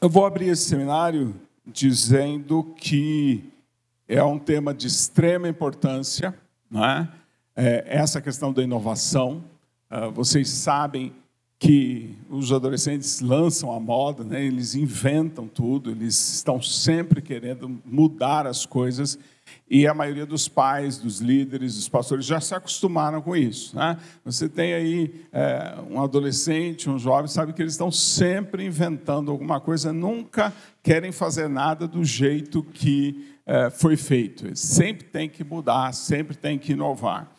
Eu vou abrir esse seminário dizendo que é um tema de extrema importância, né? é, essa questão da inovação. Ah, vocês sabem que os adolescentes lançam a moda, né? eles inventam tudo, eles estão sempre querendo mudar as coisas. E a maioria dos pais, dos líderes, dos pastores já se acostumaram com isso. Né? Você tem aí é, um adolescente, um jovem, sabe que eles estão sempre inventando alguma coisa, nunca querem fazer nada do jeito que é, foi feito. Eles sempre tem que mudar, sempre tem que inovar.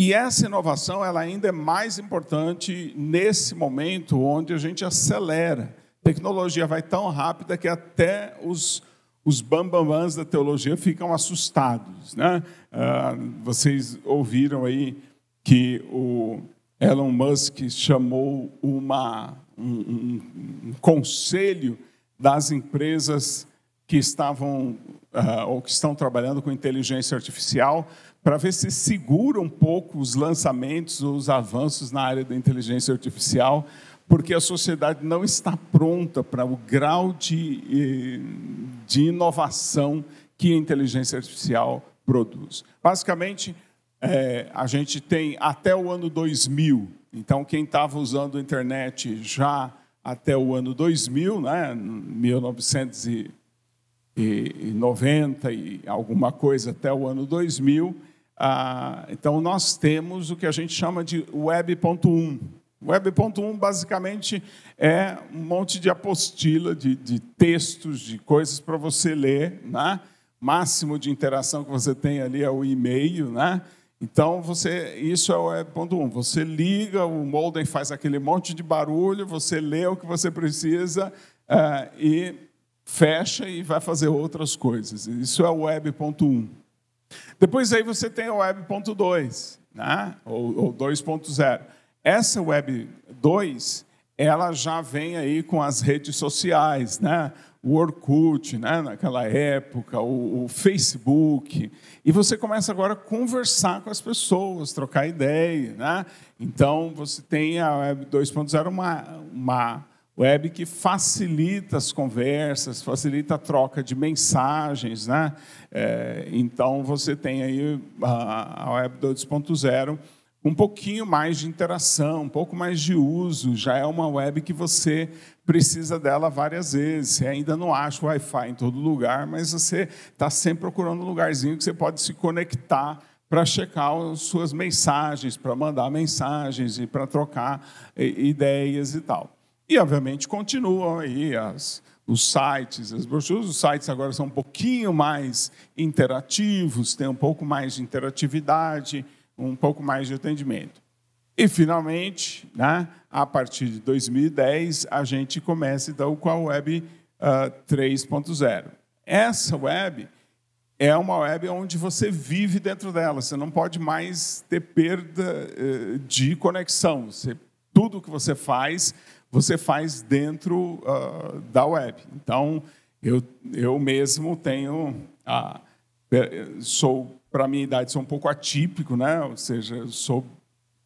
E essa inovação ela ainda é mais importante nesse momento onde a gente acelera. A tecnologia vai tão rápida que até os, os bambambans da teologia ficam assustados. Né? Ah, vocês ouviram aí que o Elon Musk chamou uma, um, um, um conselho das empresas que estavam uh, ou que estão trabalhando com inteligência artificial, para ver se segura um pouco os lançamentos ou os avanços na área da inteligência artificial, porque a sociedade não está pronta para o grau de, eh, de inovação que a inteligência artificial produz. Basicamente, é, a gente tem até o ano 2000. Então, quem estava usando a internet já até o ano 2000, né, 1900 e, e 90 e alguma coisa até o ano 2000, ah, então nós temos o que a gente chama de Web.1. Web.1 basicamente é um monte de apostila, de, de textos, de coisas para você ler. Né? Máximo de interação que você tem ali é o e-mail. Né? Então, você, isso é o Web.1. Você liga, o modem faz aquele monte de barulho, você lê o que você precisa ah, e fecha e vai fazer outras coisas. Isso é o web.1. Depois aí você tem a web.2, né? ou, ou 2.0. Essa web 2, ela já vem aí com as redes sociais, né? o Orkut, né? naquela época, o, o Facebook. E você começa agora a conversar com as pessoas, trocar ideia. Né? Então, você tem a Web 2.0, uma, uma web que facilita as conversas, facilita a troca de mensagens, né? É, então você tem aí a, a web 2.0 um pouquinho mais de interação, um pouco mais de uso, já é uma web que você precisa dela várias vezes. Você ainda não acha o Wi-Fi em todo lugar, mas você está sempre procurando um lugarzinho que você pode se conectar para checar suas mensagens, para mandar mensagens e para trocar eh, ideias e tal. E, obviamente, continuam aí as, os sites, as brochuras. Os sites agora são um pouquinho mais interativos, têm um pouco mais de interatividade, um pouco mais de atendimento. E, finalmente, né, a partir de 2010, a gente começa então com a Web uh, ah, 3.0. Essa web é uma web onde você vive dentro dela, você não pode mais ter perda uh, de conexão. Você, tudo que você faz você faz dentro uh, da web. Então, eu, eu mesmo tenho. A, ah, eh, sou, para minha idade, sou um pouco atípico, né? ou seja, sou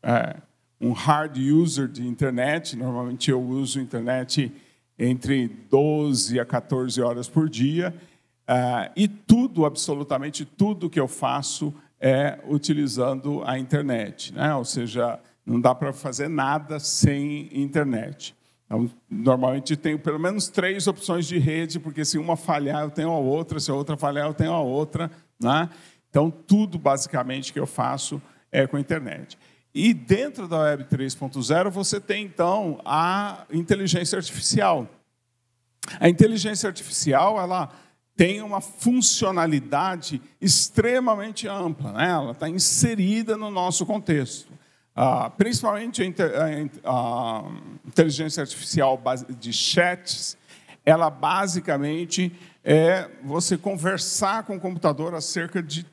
é, um hard user de internet. Normalmente, eu uso internet entre 12 a 14 horas por dia. Uh, e tudo, absolutamente tudo que eu faço é utilizando a internet. Né? Ou seja, não dá para fazer nada sem internet. Então, normalmente tenho pelo menos três opções de rede, porque se uma falhar eu tenho a outra, se a outra falhar eu tenho a outra. Né? Então, tudo basicamente que eu faço é com a internet. E dentro da Web 3.0 você tem então a inteligência artificial. A inteligência artificial ela tem uma funcionalidade extremamente ampla, né? ela está inserida no nosso contexto. Ah, principalmente a, inter, a, a, inteligência artificial de chats, ela basicamente é você conversar com o computador acerca de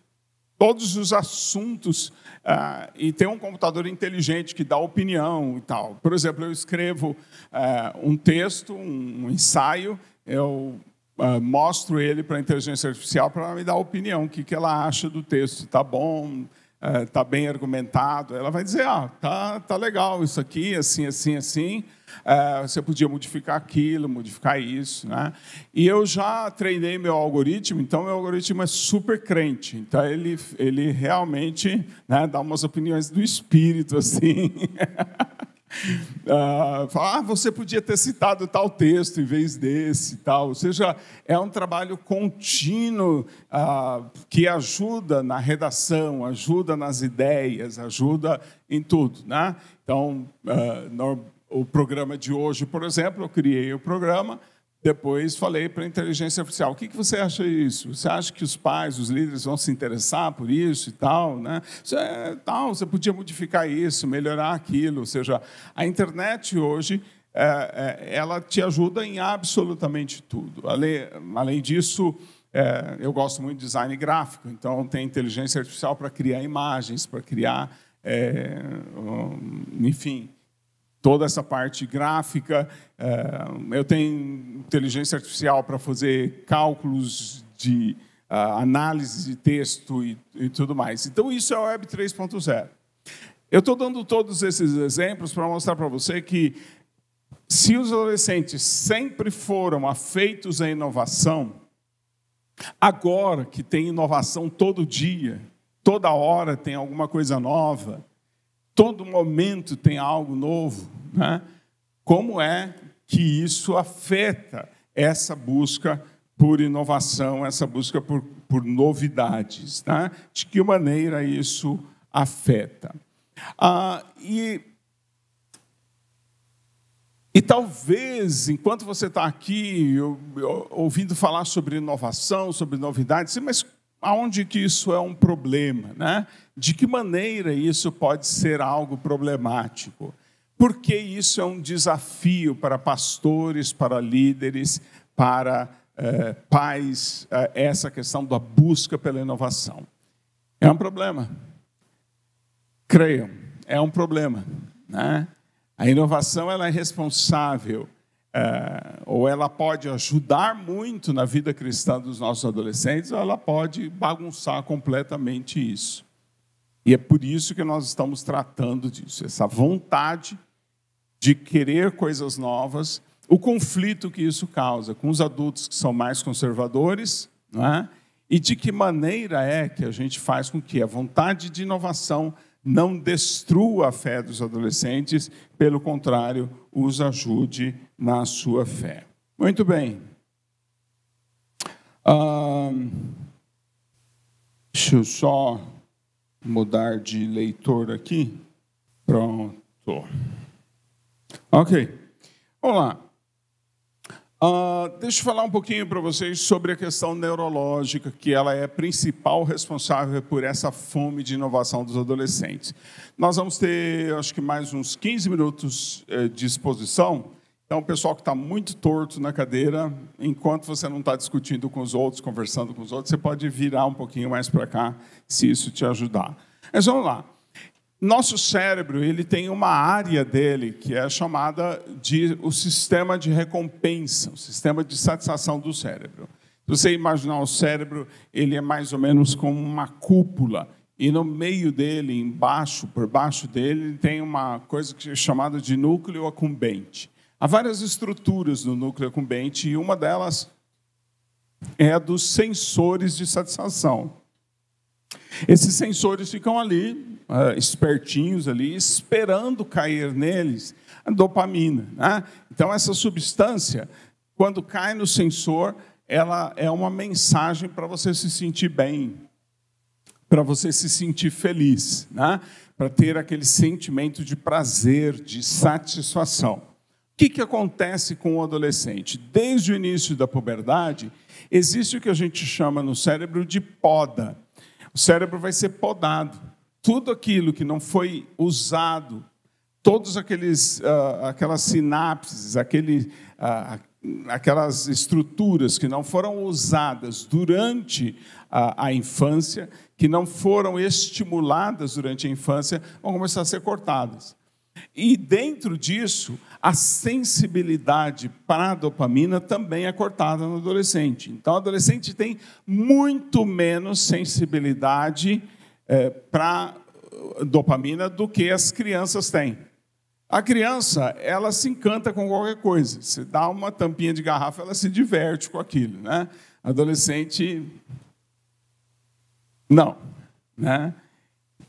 todos os assuntos uh, e ter um computador inteligente que dá opinião e tal. Por exemplo, eu escrevo uh, um texto, um ensaio, eu Uh, mostro ele para a inteligência artificial para ela me dar opinião, o que, que ela acha do texto, está bom, está eh, é, bem argumentado, ela vai dizer, ah, tá, tá legal isso aqui, assim, assim, assim, é, você podia modificar aquilo, modificar isso, né? E eu já treinei meu algoritmo, então meu algoritmo é super crente, então ele, ele realmente né, dá umas opiniões do espírito, assim ah, falar, ah, você podia ter citado tal texto em vez desse tal. Ou seja, é um trabalho contínuo ah, que ajuda na redação, ajuda nas ideias, ajuda em tudo. Né? Então, ah, no, o programa de hoje, por exemplo, eu criei o programa depois falei para a inteligência artificial: o que, que você acha disso? Você acha que os pais, os líderes vão se interessar por isso e tal? Né? Você, é tal você podia modificar isso, melhorar aquilo. Ou seja, a internet hoje é, é, ela te ajuda em absolutamente tudo. Além, além disso, é, eu gosto muito de design gráfico, então tem inteligência artificial para criar imagens, para criar. É, um, enfim toda essa parte gráfica. Eh, eu tenho inteligência artificial para fazer cálculos de ah, análise de texto e, tudo mais. Então, isso é a Web 3.0. Eu estou dando todos esses exemplos para mostrar para você que, se os adolescentes sempre foram afeitos à inovação, agora que tem inovação todo dia, toda hora tem alguma coisa nova, todo momento tem algo novo, né? como é que isso afeta essa busca por inovação, essa busca por, por novidades? Né? De que maneira isso afeta? Ah, e, e talvez, enquanto você está aqui eu, eu, ouvindo falar sobre inovação, sobre novidades, mas aonde que isso é um problema, né? De que maneira isso pode ser algo problemático? Porque isso é um desafio para pastores, para líderes, para eh, pais, eh, essa questão da busca pela inovação. É um problema. Creiam, é um problema. Né? A inovação ela é responsável é, ou ela pode ajudar muito na vida cristã dos nossos adolescentes, ou ela pode bagunçar completamente isso. E é por isso que nós estamos tratando disso, essa vontade de querer coisas novas, o conflito que isso causa com os adultos que são mais conservadores, é? e de que maneira é que a gente faz com que a vontade de inovação não destrua a fé dos adolescentes, pelo contrário, os ajude na sua fé. Muito bem. Ah, deixa eu só mudar de leitor aqui. Pronto. Ok. Vamos lá. Uh, deixa eu falar um pouquinho para vocês sobre a questão neurológica, que ela é a principal responsável por essa fome de inovação dos adolescentes. Nós vamos ter, acho que mais uns 15 minutos eh, de exposição. Então, o pessoal que está muito torto na cadeira, enquanto você não está discutindo com os outros, conversando com os outros, você pode virar um pouquinho mais para cá, se isso te ajudar. Mas vamos lá. Nosso cérebro ele tem uma área dele que é chamada de o sistema de recompensa, o sistema de satisfação do cérebro. Se você imaginar o cérebro, ele é mais ou menos como uma cúpula e no meio dele, embaixo, por baixo dele, tem uma coisa que é chamada de núcleo acumbente. Há várias estruturas no núcleo acumbente e uma delas é a dos sensores de satisfação. Esses sensores ficam ali, ah, espertinhos ali, esperando cair neles a dopamina. Né? Então, essa substância, quando cai no sensor, ela é uma mensagem para você se sentir bem, para você se sentir feliz, né? para ter aquele sentimento de prazer, de satisfação. O que, que acontece com o adolescente? Desde o início da puberdade, existe o que a gente chama no cérebro de poda. O cérebro vai ser podado. Tudo aquilo que não foi usado, todos aqueles, uh, aquelas sinapses, aquele, uh, aquelas estruturas que não foram usadas durante a, a, infância, que não foram estimuladas durante a infância, vão começar a ser cortadas. E dentro disso, a sensibilidade para a dopamina também é cortada no adolescente. Então, o adolescente tem muito menos sensibilidade é, eh, para eh, dopamina do que as crianças têm. A criança, ela se encanta com qualquer coisa. Se dá uma tampinha de garrafa, ela se diverte com aquilo, né? Adolescente, não, né?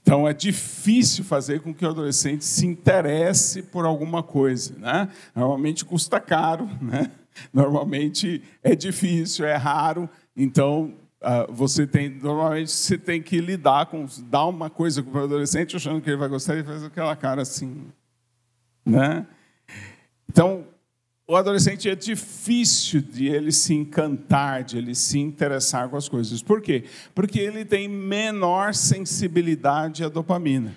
Então é difícil fazer com que o adolescente se interesse por alguma coisa, né? Normalmente custa caro, né? Normalmente é difícil, é raro, então ah, você tem normalmente você tem que lidar com dar uma coisa para o adolescente achando que ele vai gostar e faz aquela cara assim, né? Então o adolescente é difícil de ele se encantar, de ele se interessar com as coisas. Por quê? Porque ele tem menor sensibilidade à dopamina.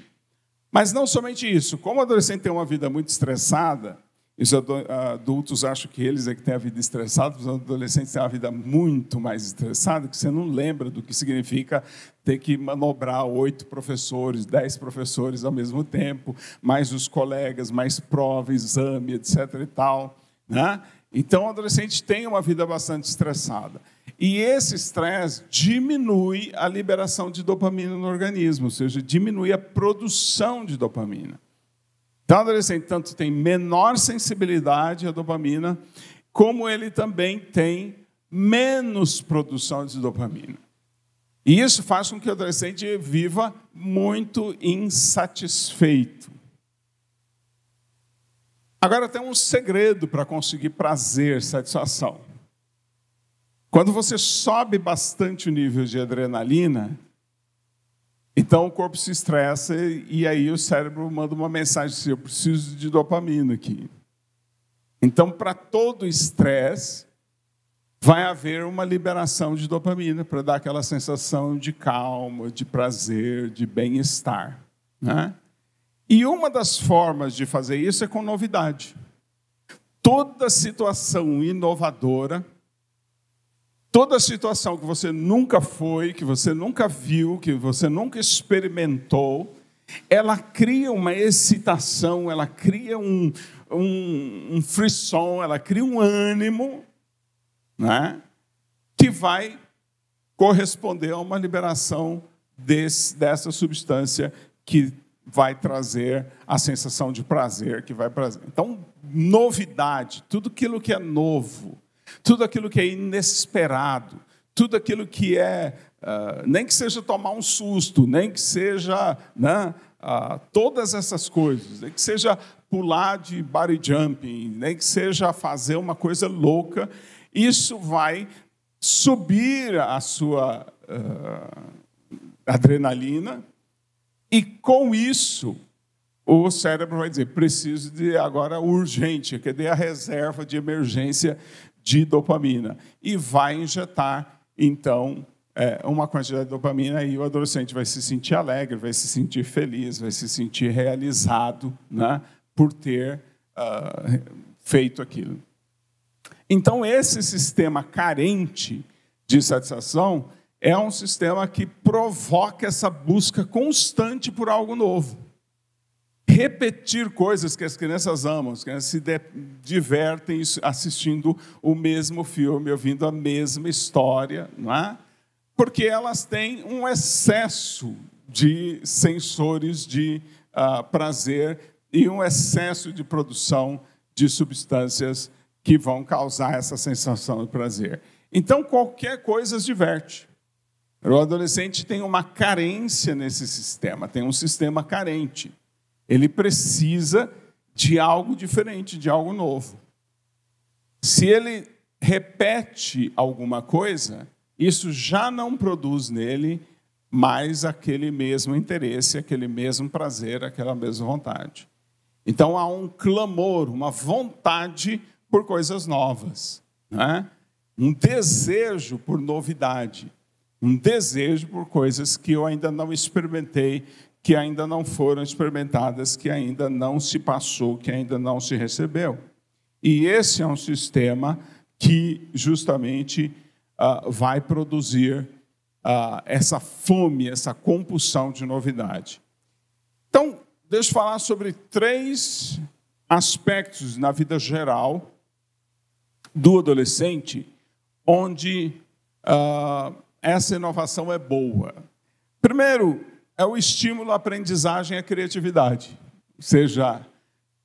Mas não somente isso. Como o adolescente tem uma vida muito estressada, os ah, adultos acham que eles é que têm a vida estressada, os adolescentes têm uma vida muito mais estressada, que você não lembra do que significa ter que manobrar oito professores, dez professores ao mesmo tempo, mais os colegas, mais prova, exame, etc. e tal. Né? Então, o adolescente tem uma vida bastante estressada. E esse estresse diminui a liberação de dopamina no organismo, ou seja, diminui a produção de dopamina. Então, o adolescente tanto tem menor sensibilidade à dopamina, como ele também tem menos produção de dopamina. E isso faz com que o adolescente viva muito insatisfeito. Agora tem um segredo para conseguir prazer, satisfação. Quando você sobe bastante o nível de adrenalina, então o corpo se estressa e aí o cérebro manda uma mensagem assim: eu preciso de dopamina aqui. Então, para todo estresse, vai haver uma liberação de dopamina para dar aquela sensação de calma, de prazer, de bem-estar. Né? E uma das formas de fazer isso é com novidade. Toda situação inovadora, toda situação que você nunca foi, que você nunca viu, que você nunca experimentou, ela cria uma excitação, ela cria um, um, um frisson, ela cria um ânimo né, que vai corresponder a uma liberação desse, dessa substância que vai trazer a sensação de prazer que vai trazer. Então, novidade, tudo aquilo que é novo, tudo aquilo que é inesperado, tudo aquilo que é, uh, nem que seja tomar um susto, nem que seja né, uh, todas essas coisas, nem que seja pular de body jumping, nem que seja fazer uma coisa louca, isso vai subir a sua uh, adrenalina e com isso, o cérebro vai dizer: preciso de agora urgente, quer dizer a reserva de emergência de dopamina? E vai injetar, então, é, uma quantidade de dopamina e o adolescente vai se sentir alegre, vai se sentir feliz, vai se sentir realizado né, por ter uh, feito aquilo. Então, esse sistema carente de satisfação é um sistema que provoca essa busca constante por algo novo. Repetir coisas que as crianças amam, as crianças se divertem assistindo o mesmo filme, ouvindo a mesma história, não é? porque elas têm um excesso de sensores de uh, prazer e um excesso de produção de substâncias que vão causar essa sensação de prazer. Então, qualquer coisa as diverte. O adolescente tem uma carência nesse sistema, tem um sistema carente. Ele precisa de algo diferente, de algo novo. Se ele repete alguma coisa, isso já não produz nele mais aquele mesmo interesse, aquele mesmo prazer, aquela mesma vontade. Então há um clamor, uma vontade por coisas novas, né? um desejo por novidade um desejo por coisas que eu ainda não experimentei, que ainda não foram experimentadas, que ainda não se passou, que ainda não se recebeu. E esse é um sistema que justamente uh, vai produzir uh, essa fome, essa compulsão de novidade. Então, deixa eu falar sobre três aspectos na vida geral do adolescente onde uh, essa inovação é boa? Primeiro, é o estímulo à aprendizagem e à criatividade. Ou seja,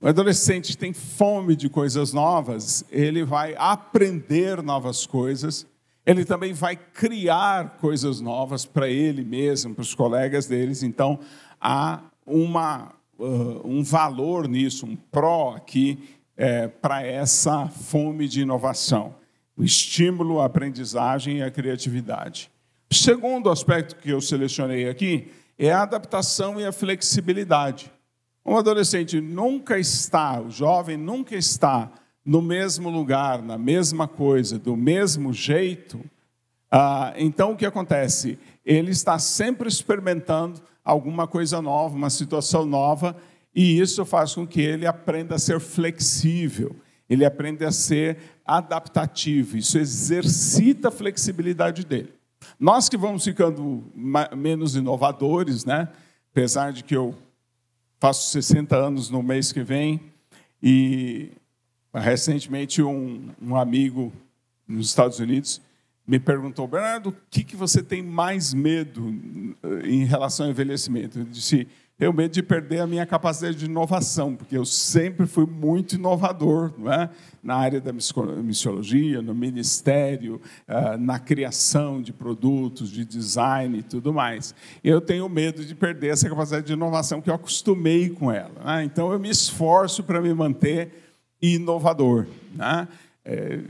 o adolescente tem fome de coisas novas, ele vai aprender novas coisas, ele também vai criar coisas novas para ele mesmo, para os colegas deles. Então, há uma, uh, um valor nisso, um pró aqui é, eh, para essa fome de inovação o estímulo, a aprendizagem e a criatividade. O segundo aspecto que eu selecionei aqui é a adaptação e a flexibilidade. Um adolescente nunca está, o jovem nunca está no mesmo lugar, na mesma coisa, do mesmo jeito. Ah, então, o que acontece? Ele está sempre experimentando alguma coisa nova, uma situação nova, e isso faz com que ele aprenda a ser flexível. Ele aprende a ser adaptativo, isso exercita a flexibilidade dele. Nós que vamos ficando menos inovadores, né? apesar de que eu faço 60 anos no mês que vem, e recentemente um, um amigo nos Estados Unidos me perguntou, Bernardo, o que, que você tem mais medo eh, em relação ao envelhecimento? Eu disse, tenho medo de perder a minha capacidade de inovação, porque eu sempre fui muito inovador não é? na área da missiologia, no ministério, eh, na criação de produtos, de design e tudo mais. Eu tenho medo de perder essa capacidade de inovação que eu acostumei com ela. É? Então, eu me esforço para me manter inovador. É?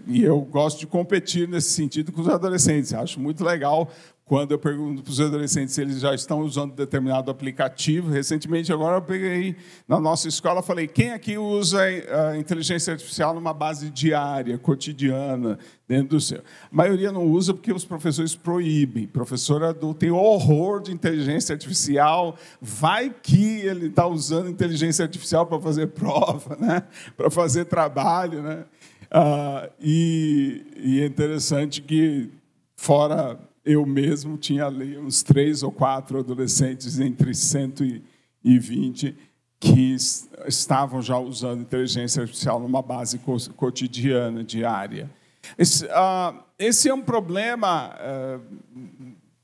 e eu gosto de competir nesse sentido com os adolescentes. Acho muito legal quando eu pergunto para os adolescentes se eles já estão usando determinado aplicativo, recentemente agora eu peguei na nossa escola, falei: quem aqui usa eh, a inteligência artificial numa base diária, cotidiana, dentro do seu? A maioria não usa porque os professores proíbem. O professor adulto tem horror de inteligência artificial, vai que ele está usando inteligência artificial para fazer prova, né? para fazer trabalho. Né? Ah, e, e é interessante que, fora eu mesmo tinha ali uns três ou quatro adolescentes entre 120 que estavam já usando inteligência artificial numa base cotidiana, diária. Esse, uh, esse é um problema uh, eh,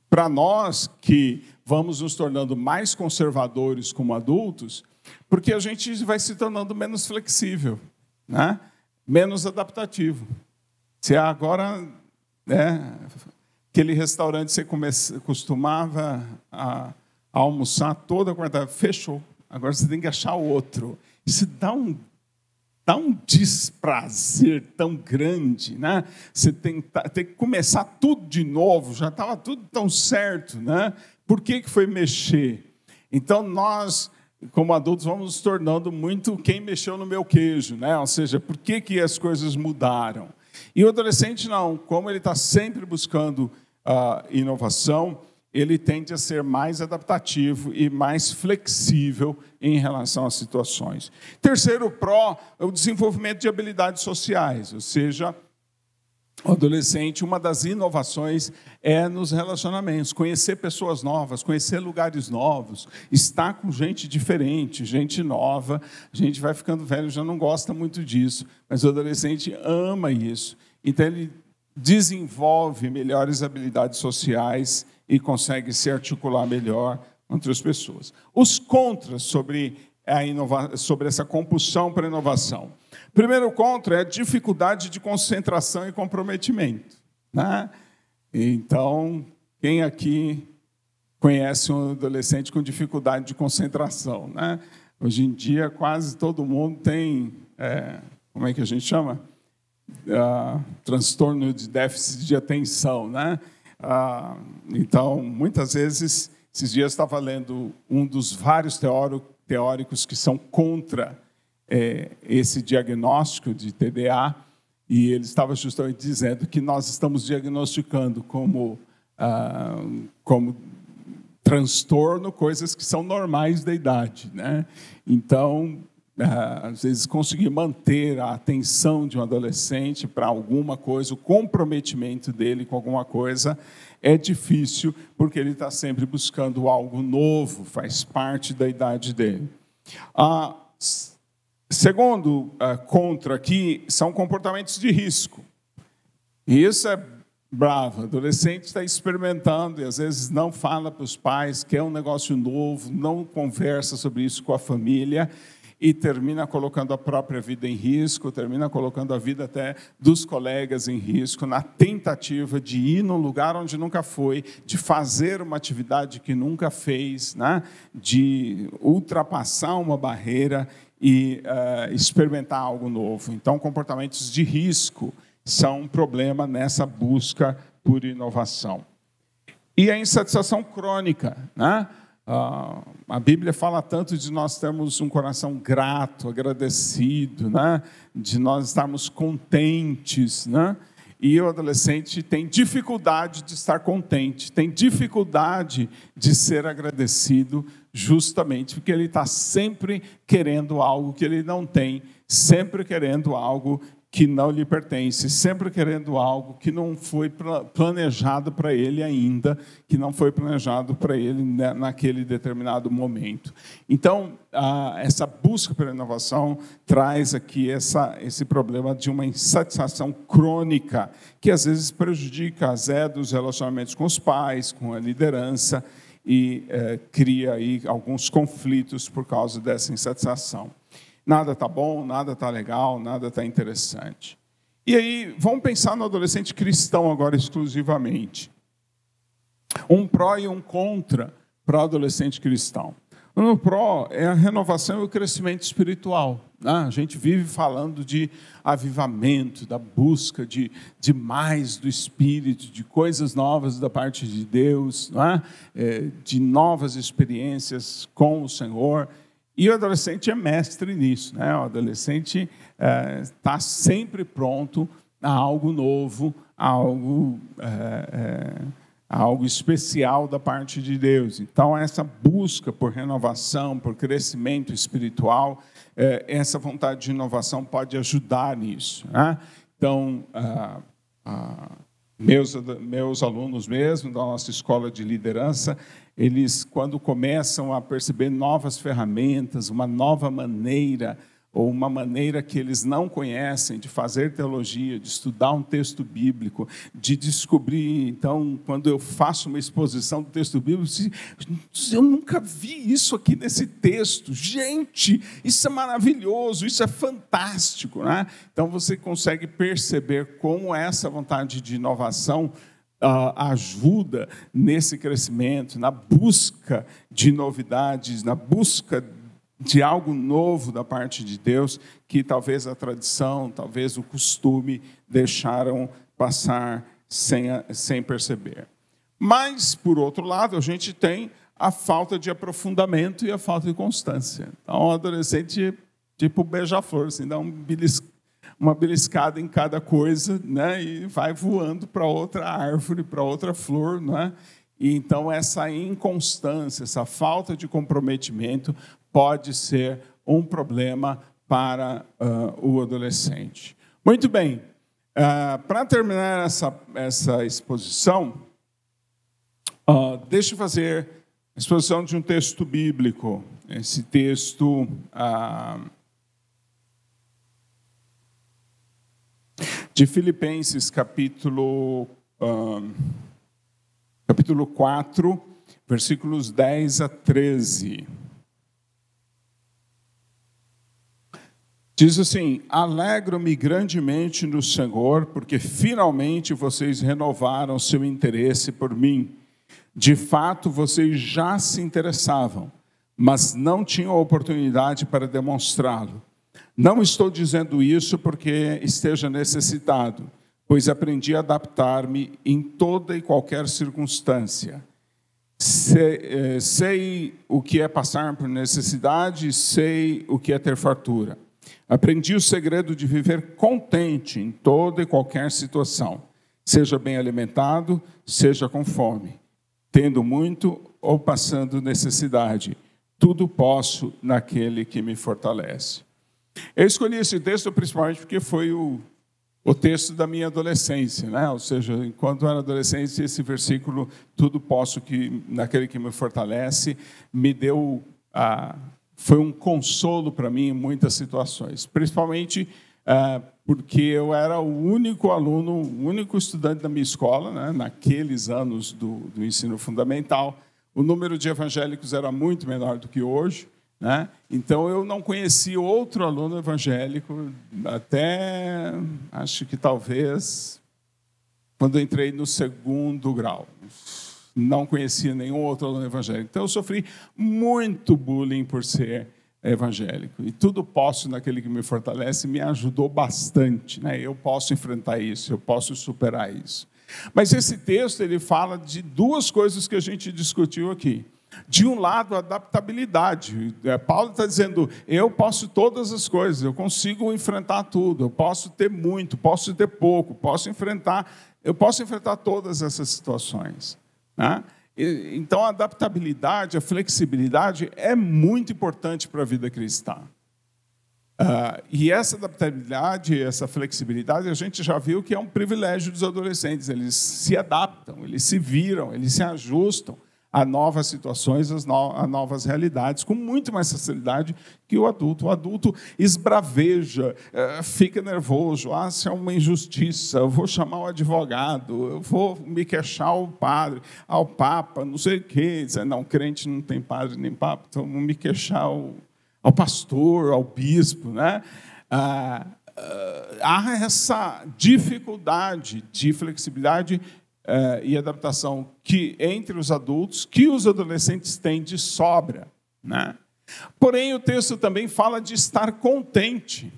para nós que vamos nos tornando mais conservadores como adultos, porque a gente vai se tornando menos flexível, né? menos adaptativo. Se agora né, Aquele restaurante você comece, costumava a, a almoçar toda quarta-feira, fechou. Agora você tem que achar outro. Isso dá um dá um desprazer tão grande, né? Você tem, tá, tem que começar tudo de novo, já estava tudo tão certo, né? Por que, que foi mexer? Então nós, como adultos, vamos nos tornando muito quem mexeu no meu queijo, né? Ou seja, por que, que as coisas mudaram? E o adolescente não, como ele está sempre buscando uh, inovação, ele tende a ser mais adaptativo e mais flexível em relação às situações. Terceiro pró é o desenvolvimento de habilidades sociais, ou seja, o adolescente, uma das inovações é nos relacionamentos, conhecer pessoas novas, conhecer lugares novos, estar com gente diferente, gente nova. A gente vai ficando velho, já não gosta muito disso, mas o adolescente ama isso. Então ele desenvolve melhores habilidades sociais e consegue se articular melhor entre as pessoas. Os contras sobre, a inova... sobre essa compulsão para inovação. Primeiro contra é a dificuldade de concentração e comprometimento. Né? Então, quem aqui conhece um adolescente com dificuldade de concentração? Né? Hoje em dia, quase todo mundo tem. É... como é que a gente chama? ah, transtorno de déficit de atenção, né? Ah, então, muitas vezes, esses dias estava lendo um dos vários teóricos que são contra eh, esse diagnóstico de TDA, e ele estava justamente dizendo que nós estamos diagnosticando como, ah, como transtorno coisas que são normais da idade. Né? Então, ah, às vezes conseguir manter a atenção de um adolescente para alguma coisa, o comprometimento dele com alguma coisa é difícil porque ele está sempre buscando algo novo, faz parte da idade dele. Ah, segundo ah, contra aqui são comportamentos de risco. isso é bravo, adolescente está experimentando e às vezes não fala para os pais, quer um negócio novo, não conversa sobre isso com a família e termina colocando a própria vida em risco, termina colocando a vida até dos colegas em risco, na tentativa de ir num lugar onde nunca foi, de fazer uma atividade que nunca fez, né? de ultrapassar uma barreira e uh, experimentar algo novo. Então, comportamentos de risco são um problema nessa busca por inovação. E a insatisfação crônica, né? Ah, a Bíblia fala tanto de nós termos um coração grato, agradecido, né? de nós estarmos contentes, né? E o adolescente tem dificuldade de estar contente, tem dificuldade de ser agradecido, justamente porque ele está sempre querendo algo que ele não tem, sempre querendo algo que não lhe pertence, sempre querendo algo que não foi planejado para ele ainda, que não foi planejado para ele né, naquele determinado momento. Então, essa busca pela inovação traz aqui essa, esse problema de uma insatisfação crônica, que às vezes prejudica as dos relacionamentos com os pais, com a liderança, e eh, cria aí alguns conflitos por causa dessa insatisfação. Nada está bom, nada está legal, nada está interessante. E aí, vamos pensar no adolescente cristão agora exclusivamente. Um pró e um contra para o adolescente cristão. O pró é a renovação e o crescimento espiritual. Né? a gente vive falando de avivamento, da busca de, de mais do Espírito, de coisas novas da parte de Deus, é? é, de novas experiências com o Senhor. E o adolescente é mestre nisso, né? O adolescente está é, tá sempre pronto a algo novo, a algo, é, é, a algo especial da parte de Deus. Então, essa busca por renovação, por crescimento espiritual, é, essa vontade de inovação pode ajudar nisso. Né? Então, ah, ah, meus, meus alunos mesmo, da nossa escola de liderança, eles, quando começam a perceber novas ferramentas, uma nova maneira de ou uma maneira que eles não conhecem de fazer teologia, de estudar um texto bíblico, de descobrir. Então, quando eu faço uma exposição do texto bíblico, eu nunca vi isso aqui nesse texto. Gente, isso é maravilhoso, isso é fantástico. Né? Então, você consegue perceber como essa vontade de inovação. Ah, ajuda nesse crescimento, na busca de novidades, na busca de algo novo da parte de Deus que talvez a tradição, talvez o costume deixaram passar sem, sem perceber. Mas, por outro lado, a gente tem a falta de aprofundamento e a falta de constância. Então, o um adolescente, tipo beija-flor, assim, dá um uma beliscada em cada coisa, né? E vai voando para outra árvore, para outra flor, né? E então essa inconstância, essa falta de comprometimento pode ser um problema para uh, o adolescente. Muito bem, uh, ah, para terminar essa, essa exposição, uh, deixa eu fazer a exposição de um texto bíblico. Esse texto. Ah, de Filipenses, capítulo, capítulo 4, versículos 10 a 13. Diz assim: Alegro-me grandemente no Senhor, porque finalmente vocês renovaram seu interesse por mim. De fato, vocês já se interessavam, mas não tinham oportunidade para demonstrá-lo. Não estou dizendo isso porque esteja necessitado, pois aprendi a adaptar-me em toda e qualquer circunstância. Sei, eh, sei o que é passar por necessidade, sei o que é ter fartura. Aprendi o segredo de viver contente em toda e qualquer situação, seja bem alimentado, seja com fome, tendo muito ou passando necessidade. Tudo posso naquele que me fortalece. Eu escolhi esse texto principalmente porque foi o, o texto da minha adolescência, né? Ou seja, enquanto eu era adolescente, esse versículo, tudo posso que naquele que me fortalece, me deu a foi um consolo para mim em muitas situações, principalmente eh, porque eu era o único aluno, o único estudante da minha escola, né, naqueles anos do, do ensino fundamental. O número de evangélicos era muito menor do que hoje, né? Então eu não conheci outro aluno evangélico até acho que talvez quando entrei no segundo grau, não conhecia nenhum outro aluno evangélico. Então eu sofri muito bullying por ser evangélico. E tudo posso naquele que me fortalece me ajudou bastante, né? Eu posso enfrentar isso, eu posso superar isso. Mas esse texto ele fala de duas coisas que a gente discutiu aqui. De um lado, adaptabilidade. É, Paulo está dizendo: eu posso todas as coisas, eu consigo enfrentar tudo, eu posso ter muito, posso ter pouco, posso enfrentar, eu posso enfrentar todas essas situações. Né? Então, a adaptabilidade, a flexibilidade é muito importante para a vida cristã. Uh, e essa adaptabilidade, essa flexibilidade, a gente já viu que é um privilégio dos adolescentes. Eles se adaptam, eles se viram, eles se ajustam a novas situações, a novas realidades, com muito mais facilidade que o adulto. O adulto esbraveja, eh, fica nervoso, ah, se é uma injustiça, eu vou chamar o advogado, eu vou me queixar ao padre, ao papa, não sei o quê. Não, crente não tem padre nem papa, então vou me queixar ao, ao pastor, ao bispo. Né? Ah, ah há essa dificuldade de flexibilidade eh, e adaptação que entre os adultos que os adolescentes têm de sobra, né? Porém, o texto também fala de estar contente.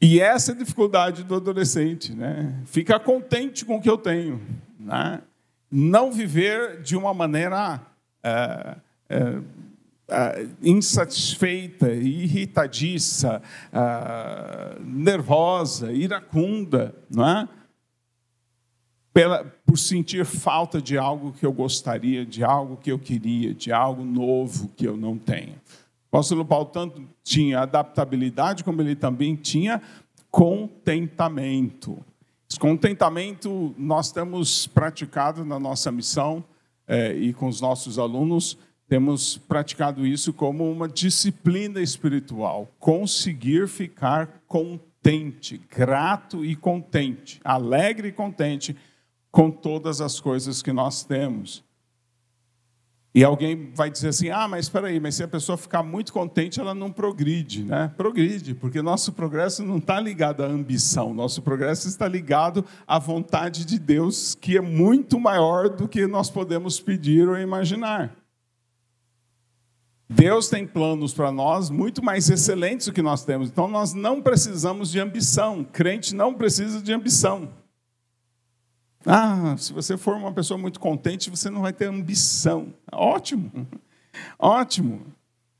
E essa é a dificuldade do adolescente, né? Ficar contente com o que eu tenho, né? Não viver de uma maneira é, é, é, insatisfeita, irritadiça, é, nervosa, iracunda, não é? pela, por sentir falta de algo que eu gostaria, de algo que eu queria, de algo novo que eu não tenho. O apóstolo Paulo tanto tinha adaptabilidade, como ele também tinha contentamento. Esse contentamento nós temos praticado na nossa missão é, e com os nossos alunos, temos praticado isso como uma disciplina espiritual, conseguir ficar contente, grato e contente, alegre e contente com todas as coisas que nós temos. E alguém vai dizer assim: ah, mas espera aí, mas se a pessoa ficar muito contente, ela não progride, né? Progride, porque nosso progresso não está ligado à ambição, nosso progresso está ligado à vontade de Deus, que é muito maior do que nós podemos pedir ou imaginar. Deus tem planos para nós muito mais excelentes do que nós temos, então nós não precisamos de ambição, crente não precisa de ambição. Ah, se você for uma pessoa muito contente, você não vai ter ambição. Ótimo, ótimo.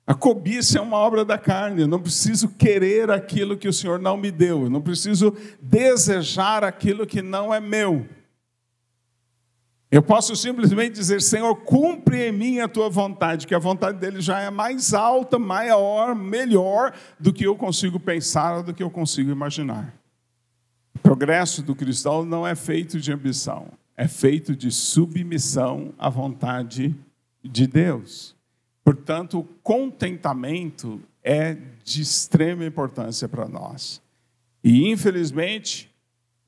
A cobiça é uma obra da carne. Eu não preciso querer aquilo que o Senhor não me deu. Eu não preciso desejar aquilo que não é meu. Eu posso simplesmente dizer, Senhor, cumpre em mim a tua vontade, que a vontade dele já é mais alta, maior, melhor do que eu consigo pensar, do que eu consigo imaginar progresso do cristão não é feito de ambição, é feito de submissão à vontade de Deus. Portanto, o contentamento é de extrema importância para nós. E, infelizmente,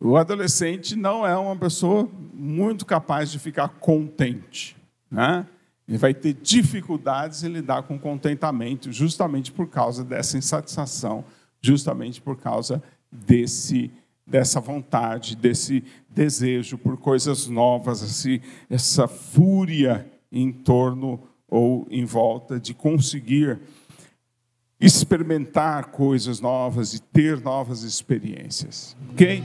o adolescente não é uma pessoa muito capaz de ficar contente. Né? Ele vai ter dificuldades em lidar com contentamento, justamente por causa dessa insatisfação, justamente por causa desse dessa vontade, desse desejo por coisas novas, esse, essa fúria em torno ou em volta de conseguir experimentar coisas novas e ter novas experiências. Ok?